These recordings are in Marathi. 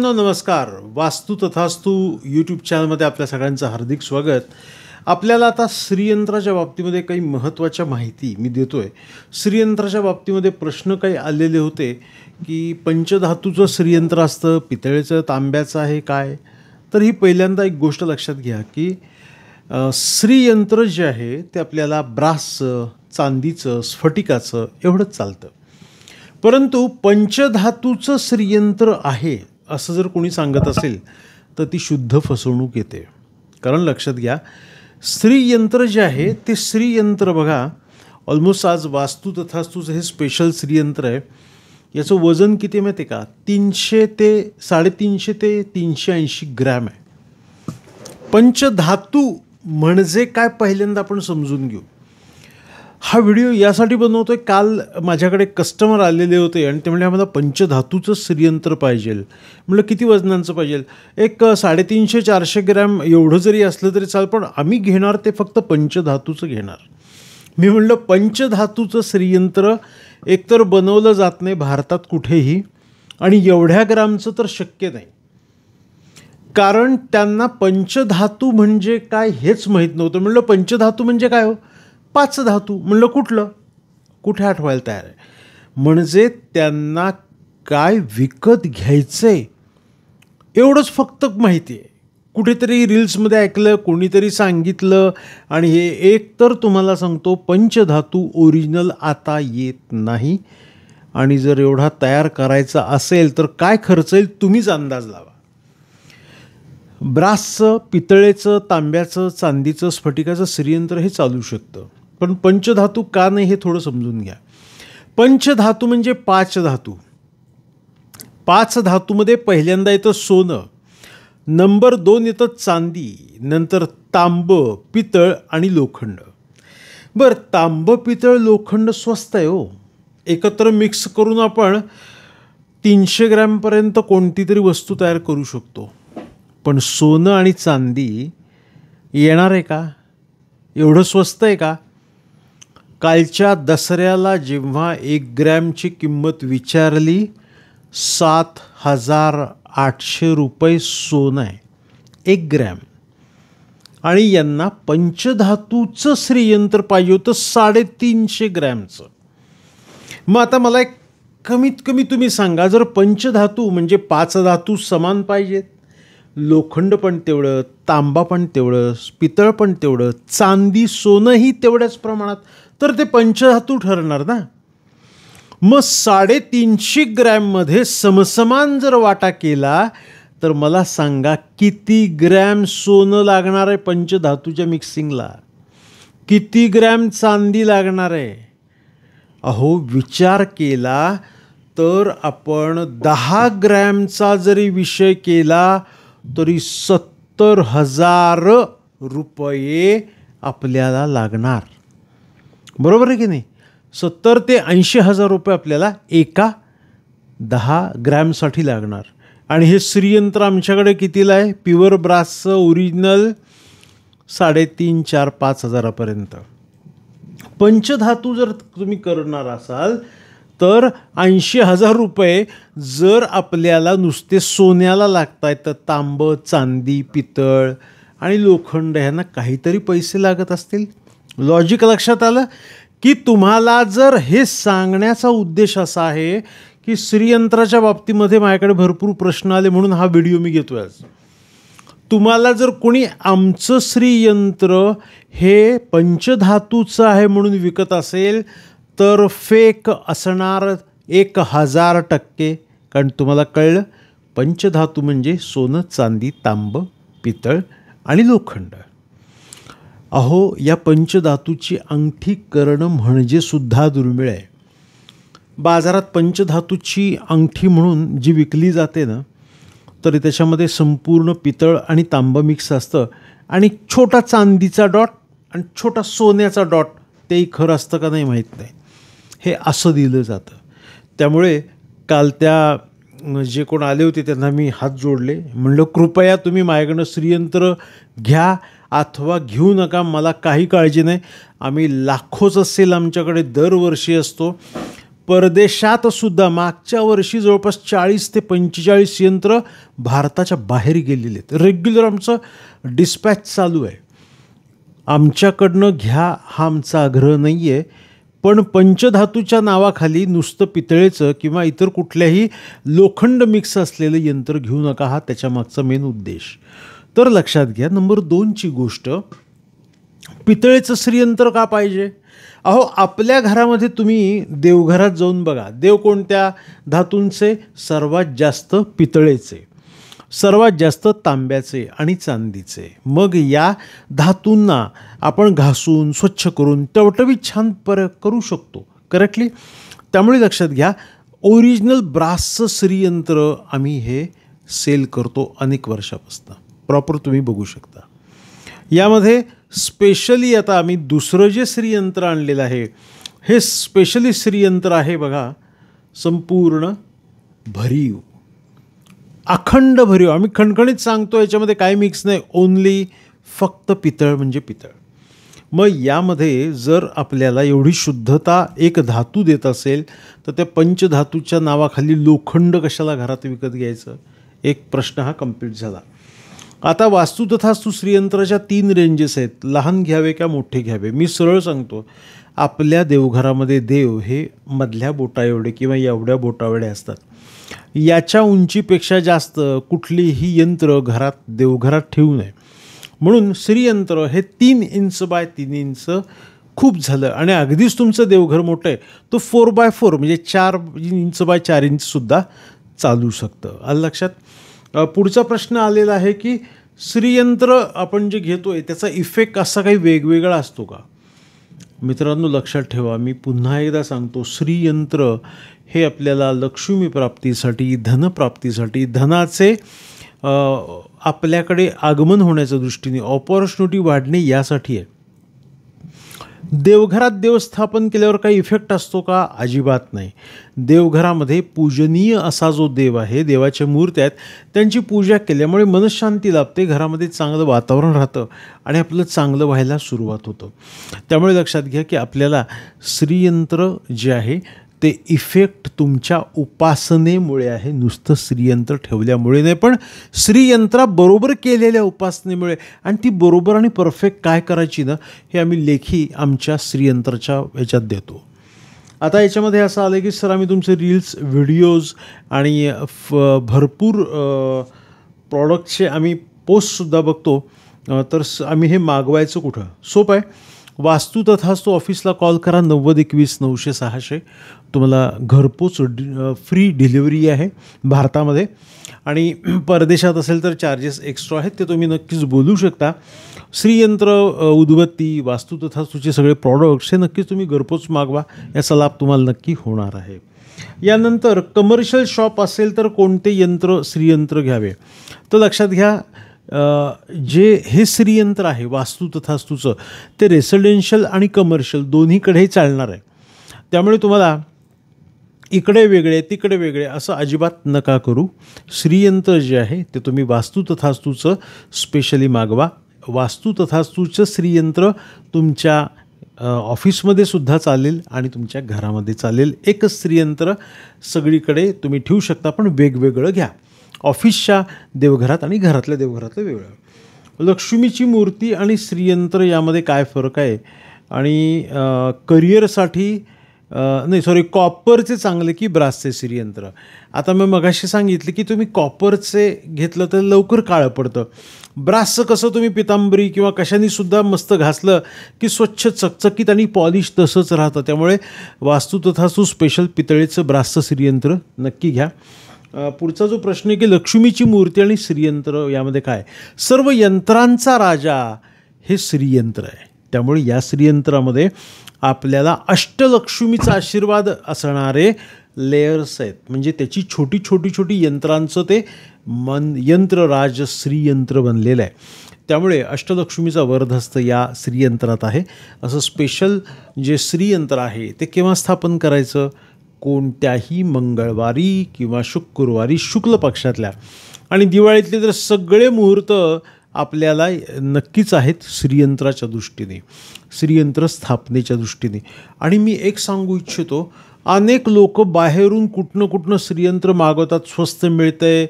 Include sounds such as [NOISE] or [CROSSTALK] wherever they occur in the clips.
मित्रांनो नमस्कार वास्तू तथास्तू यूट्यूब चॅनलमध्ये आपल्या सगळ्यांचं हार्दिक स्वागत आपल्याला आता श्रीयंत्राच्या बाबतीमध्ये काही महत्त्वाच्या माहिती मी देतो आहे श्रीयंत्राच्या बाबतीमध्ये प्रश्न काही आलेले होते की पंचधातूचं श्रीयंत्र असतं पितळेचं तांब्याचं आहे काय तर ही पहिल्यांदा एक गोष्ट लक्षात घ्या की श्रीयंत्र जे आहे ते आपल्याला ब्रासचं चांदीचं स्फटिकाचं एवढंच चालतं परंतु पंचधातूचं श्रीयंत्र आहे असं जर कोणी सांगत असेल तर ती शुद्ध फसवणूक येते कारण लक्षात घ्या स्त्रीयंत्र जे आहे ते यंत्र बघा ऑलमोस्ट आज वास्तू तथास्तूचं हे स्पेशल यंत्र आहे याचं वजन किती माहिती का तीनशे ते साडेतीनशे ते तीनशे ऐंशी ग्रॅम आहे पंचधातू म्हणजे काय पहिल्यांदा आपण समजून घेऊ हा व्हिडिओ यासाठी बनवतोय काल माझ्याकडे कस्टमर आलेले होते आणि ते म्हणले आम्हाला पंचधातूचं श्रीयंत्र पाहिजे म्हटलं किती वजनांचं पाहिजे एक साडेतीनशे चारशे ग्रॅम एवढं जरी असलं तरी चाल पण आम्ही घेणार ते फक्त पंचधातूचं घेणार मी म्हणलं पंचधातूचं श्रीयंत्र एकतर बनवलं जात नाही भारतात कुठेही आणि एवढ्या ग्रामचं तर शक्य नाही कारण त्यांना पंचधातू म्हणजे काय हेच माहीत नव्हतं म्हणलं पंचधातू म्हणजे काय हो पाच धातू म्हणलं कुठलं कुठे आठवायला तयार आहे म्हणजे त्यांना काय विकत घ्यायचं आहे एवढंच फक्त माहिती आहे कुठेतरी रील्समध्ये ऐकलं कोणीतरी सांगितलं आणि हे एक तर तुम्हाला सांगतो पंचधातू ओरिजिनल आता येत नाही आणि जर एवढा तयार करायचा असेल तर काय खर्च येईल तुम्हीच अंदाज लावा ब्रासचं पितळेचं तांब्याचं चांदीचं स्फटिकाचं श्रीयंत्र हे चालू शकतं पण पंचधातू का नाही हे थोडं समजून घ्या पंचधातू म्हणजे पाच धातू पाच धातूमध्ये पहिल्यांदा येतं सोनं नंबर दोन येतं चांदी नंतर तांब पितळ आणि लोखंड बरं तांब पितळ लोखंड स्वस्त आहे हो एकत्र मिक्स करून आपण तीनशे ग्रॅमपर्यंत कोणती तरी वस्तू तयार करू शकतो पण सोनं आणि चांदी येणार आहे का एवढं स्वस्त आहे का कालच्या दसऱ्याला जेव्हा एक ग्रॅमची किंमत विचारली सात हजार आठशे रुपये सोनं आहे एक ग्रॅम आणि यांना पंचधातूचं श्रीयंत्र पाहिजे होतं साडेतीनशे ग्रॅमचं मग आता मला एक कमीत कमी तुम्ही सांगा जर पंचधातू म्हणजे पाच धातू समान पाहिजेत लोखंड पण तेवढं तांबा पण तेवढं पितळ पण तेवढं चांदी सोनंही तेवढ्याच प्रमाणात तर ते पंचधातू ठरणार ना मग साडेतीनशे ग्रॅममध्ये समसमान जर वाटा केला तर मला सांगा किती ग्रॅम सोनं लागणार आहे पंचधातूच्या मिक्सिंगला किती ग्रॅम चांदी लागणार आहे अहो विचार केला तर आपण दहा ग्रॅमचा जरी विषय केला तरी सत्तर हजार रुपये आपल्याला लागणार बरोबर आहे की नाही सत्तर ते ऐंशी हजार रुपये आपल्याला एका दहा ग्रॅमसाठी लागणार आणि हे श्रीयंत्र आमच्याकडे कितीला आहे प्युअर ब्रासचं ओरिजिनल साडेतीन चार पाच हजारापर्यंत पंचधातू जर तुम्ही करणार असाल तर ऐंशी हजार रुपये जर आपल्याला नुसते सोन्याला लागत आहेत तर तांबं चांदी पितळ आणि लोखंड ह्यांना काहीतरी पैसे लागत असतील लॉजिक लक्षात आलं की तुम्हाला जर हे सांगण्याचा उद्देश असा आहे की श्रीयंत्राच्या बाबतीमध्ये माझ्याकडे भरपूर प्रश्न आले म्हणून हा व्हिडिओ मी घेतो आज तुम्हाला जर कोणी आमचं श्रीयंत्र हे पंचधातूचं आहे म्हणून विकत असेल तर फेक असणार एक हजार टक्के कारण तुम्हाला कळलं पंचधातू म्हणजे सोनं चांदी तांब पितळ आणि लोखंड अहो या पंचधातूची अंगठी करणं म्हणजे सुद्धा दुर्मिळ आहे बाजारात पंचधातूची अंगठी म्हणून जी विकली जाते ना तर त्याच्यामध्ये संपूर्ण पितळ आणि तांबं मिक्स असतं आणि छोटा चांदीचा डॉट आणि छोटा सोन्याचा डॉट तेही खरं असतं का नाही माहीत नाही हे असं दिलं जातं त्यामुळे काल त्या जे कोण आले होते त्यांना मी हात जोडले म्हणलं कृपया तुम्ही माझ्याकडनं श्रीयंत्र घ्या अथवा घेऊ नका मला काही काळजी नाही आम्ही लाखोच असेल आमच्याकडे दरवर्षी असतो परदेशात सुद्धा मागच्या वर्षी जवळपास चाळीस ते पंचेचाळीस यंत्र भारताच्या बाहेर गेलेले आहेत रेग्युलर आमचं डिस्पॅच चालू आहे आमच्याकडनं घ्या हा आमचा आग्रह नाही आहे पण पंचधातूच्या नावाखाली नुसतं पितळेचं किंवा इतर कुठल्याही लोखंड मिक्स असलेलं यंत्र घेऊ नका हा त्याच्यामागचा मेन उद्देश तर लक्षात घ्या नंबर दोनची गोष्ट पितळेचं श्रीयंत्र का पाहिजे अहो आपल्या घरामध्ये तुम्ही देवघरात जाऊन बघा देव कोणत्या धातूंचे सर्वात जास्त पितळेचे सर्वात जास्त तांब्याचे आणि चांदीचे मग या धातूंना आपण घासून स्वच्छ करून टवटवीत छान पर करू शकतो करेक्टली त्यामुळे लक्षात घ्या ओरिजिनल ब्रासचं श्रीयंत्र आम्ही हे सेल करतो अनेक वर्षापासून प्रॉपर तुम्ही बघू शकता यामध्ये स्पेशली आता आम्ही दुसरं जे श्रीयंत्र आणलेलं आहे हे स्पेशली श्रीयंत्र आहे बघा संपूर्ण भरीव अखंड भरीव आम्ही खणखणीत सांगतो याच्यामध्ये काय मिक्स नाही ओन्ली फक्त पितळ म्हणजे पितळ मग यामध्ये जर आपल्याला एवढी शुद्धता एक धातू देत असेल तर त्या पंचधातूच्या नावाखाली लोखंड कशाला घरात विकत घ्यायचं एक प्रश्न हा कम्प्लीट झाला आता वास्तू तथास्तू श्रीयंत्राच्या तीन रेंजेस आहेत लहान घ्यावे का मोठे घ्यावे मी सरळ सांगतो आपल्या देवघरामध्ये देव हे मधल्या बोटा एवढे किंवा एवढ्या बोटावडे असतात याच्या उंचीपेक्षा जास्त कुठलीही यंत्र घरात देवघरात ठेवू नये म्हणून श्रीयंत्र हे तीन इंच बाय तीन इंच खूप झालं आणि अगदीच तुमचं देवघर मोठं आहे तो फोर बाय फोर म्हणजे चार इंच बाय चार इंचसुद्धा चालू शकतं आलं लक्षात पुढचा प्रश्न आलेला आहे की श्रीयंत्र आपण जे घेतो आहे त्याचा इफेक्ट असा काही वेगवेगळा असतो का मित्रांनो लक्षात ठेवा मी पुन्हा एकदा सांगतो श्रीयंत्र हे आपल्याला लक्ष्मी प्राप्तीसाठी धनप्राप्तीसाठी धनाचे आपल्याकडे आगमन होण्याच्या दृष्टीने ऑपॉर्च्युनिटी वाढणे यासाठी आहे देवघरात देवस्थापन केल्यावर काही इफेक्ट असतो का अजिबात नाही देवघरामध्ये पूजनीय असा जो देव आहे देवाच्या मूर्त्या आहेत त्यांची पूजा केल्यामुळे मनशांती लाभते घरामध्ये चांगलं वातावरण राहतं आणि आपलं चांगलं व्हायला सुरुवात होतं त्यामुळे लक्षात घ्या की आपल्याला श्रीयंत्र जे आहे ते इफेक्ट तुमच्या उपासनेमुळे आहे नुसतं श्रीयंत्र ठेवल्यामुळे नाही पण श्रीयंत्राबरोबर केलेल्या उपासनेमुळे आणि ती बरोबर आणि परफेक्ट काय करायची ना हे आम्ही लेखी आमच्या श्रीयंत्राच्या ह्याच्यात देतो आता याच्यामध्ये असं आलं की सर आम्ही तुमचे रील्स व्हिडिओज आणि फ भरपूर प्रॉडक्टचे आम्ही पोस्टसुद्धा बघतो तर आम्ही हे मागवायचं कुठं सोपं आहे वास्तू तथाच तो ऑफिसला कॉल करा नव्वद एकवीस नऊशे सहाशे तुम्हाला घरपोच फ्री डिलिव्हरी आहे भारतामध्ये आणि [CLEARS THROAT] परदेशात असेल तर चार्जेस एक्स्ट्रा आहेत ते तुम्ही नक्कीच बोलू शकता श्रीयंत्र उदबत्ती वास्तू तथास्तूचे सगळे प्रॉडक्ट्स हे नक्कीच तुम्ही घरपोच मागवा याचा लाभ तुम्हाला नक्की होणार आहे यानंतर कमर्शियल शॉप असेल तर कोणते यंत्र श्रीयंत्र घ्यावे तर लक्षात घ्या जे हे श्रीयंत्र आहे वास्तू तथास्तूचं ते रेसिडेन्शियल आणि कमर्शियल दोन्हीकडे चालणार आहे त्यामुळे तुम्हाला इकडे वेगळे तिकडे वेगळे असं अजिबात नका करू श्रीयंत्र जे आहे ते तुम्ही वास्तू तथास्तूचं स्पेशली मागवा वास्तू तथास्तूचं श्रीयंत्र तुमच्या ऑफिसमध्ये सुद्धा चालेल आणि तुमच्या घरामध्ये चालेल एकच स्त्रीयंत्र सगळीकडे तुम्ही ठेवू शकता पण वेगवेगळं घ्या ऑफिसच्या देवघरात आणि घरातल्या देवघरातलं वेगळं लक्ष्मीची मूर्ती आणि श्रीयंत्र यामध्ये काय फरक आहे आणि करिअरसाठी नाही सॉरी कॉपरचे चांगले की ब्रासचे श्रीयंत्र आता मी मगाशी सांगितले की तुम्ही कॉपरचे घेतलं तर लवकर काळं पडतं ब्रासचं कसं तुम्ही पितांबरी किंवा कशाने मस्त घासलं की स्वच्छ चकचकीत आणि पॉलिश तसंच राहतं त्यामुळे वास्तू तथासू स्पेशल पितळेचं ब्रासचं श्रीयंत्र नक्की घ्या पुढचा जो प्रश्न आहे की लक्ष्मीची मूर्ती आणि श्रीयंत्र यामध्ये काय सर्व यंत्रांचा राजा हे श्रीयंत्र आहे त्यामुळे या श्रीयंत्रामध्ये आपल्याला अष्टलक्ष्मीचा आशीर्वाद असणारे लेयर्स आहेत म्हणजे त्याची छोटी छोटी छोटी यंत्रांचं ते मन यंत्र राज श्रीयंत्र बनलेलं आहे त्यामुळे अष्टलक्ष्मीचा वरधस्त या श्रीयंत्रात आहे असं स्पेशल जे श्रीयंत्र आहे ते केव्हा स्थापन करायचं कोणत्याही मंगळवारी किंवा शुक्रवारी शुक्ल पक्षातल्या आणि दिवाळीतले तर सगळे मुहूर्त आपल्याला नक्कीच आहेत श्रीयंत्राच्या दृष्टीने श्रीयंत्र स्थापनेच्या दृष्टीने आणि मी एक सांगू इच्छितो अनेक लोक बाहेरून कुठनं कुठनं श्रीयंत्र मागवतात स्वस्त आहे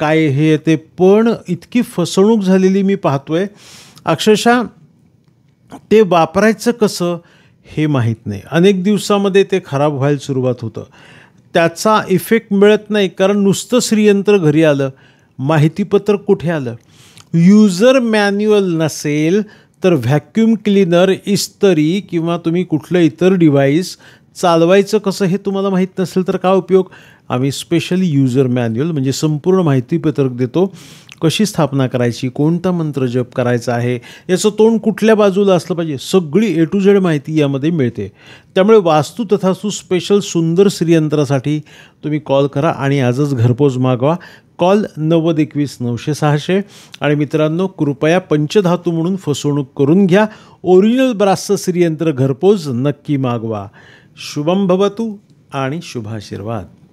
काय हे ते पण इतकी फसवणूक झालेली मी पाहतोय अक्षरशः ते वापरायचं कसं हे माहीत नाही अनेक दिवसामध्ये ते खराब व्हायला सुरुवात होतं त्याचा इफेक्ट मिळत नाही कारण नुसतं श्रीयंत्र घरी आलं माहितीपत्र कुठे आलं युजर मॅन्युअल नसेल तर व्हॅक्यूम क्लिनर इस्तरी किंवा तुम्ही कुठलं इतर डिव्हाइस चालवायचं कसं हे तुम्हाला माहीत नसेल तर काय उपयोग आम्ही स्पेशली युजर मॅन्युअल म्हणजे संपूर्ण माहितीपत्रक देतो कशी स्थापना करायची कोणता मंत्र जप करायचा आहे याचं तोंड कुठल्या बाजूला असलं पाहिजे सगळी ए टू झेड माहिती यामध्ये मिळते त्यामुळे वास्तू तथा स्पेशल सुंदर श्रीयंत्रासाठी तुम्ही कॉल करा आणि आजच घरपोच मागवा कॉल नव्वद एकवीस नऊशे सहाशे आणि मित्रांनो कृपया पंचधातू म्हणून फसवणूक करून घ्या ओरिजिनल ब्रासचं श्रीयंत्र घरपोच नक्की मागवा शुभम भवतू आणि शुभाशीर्वाद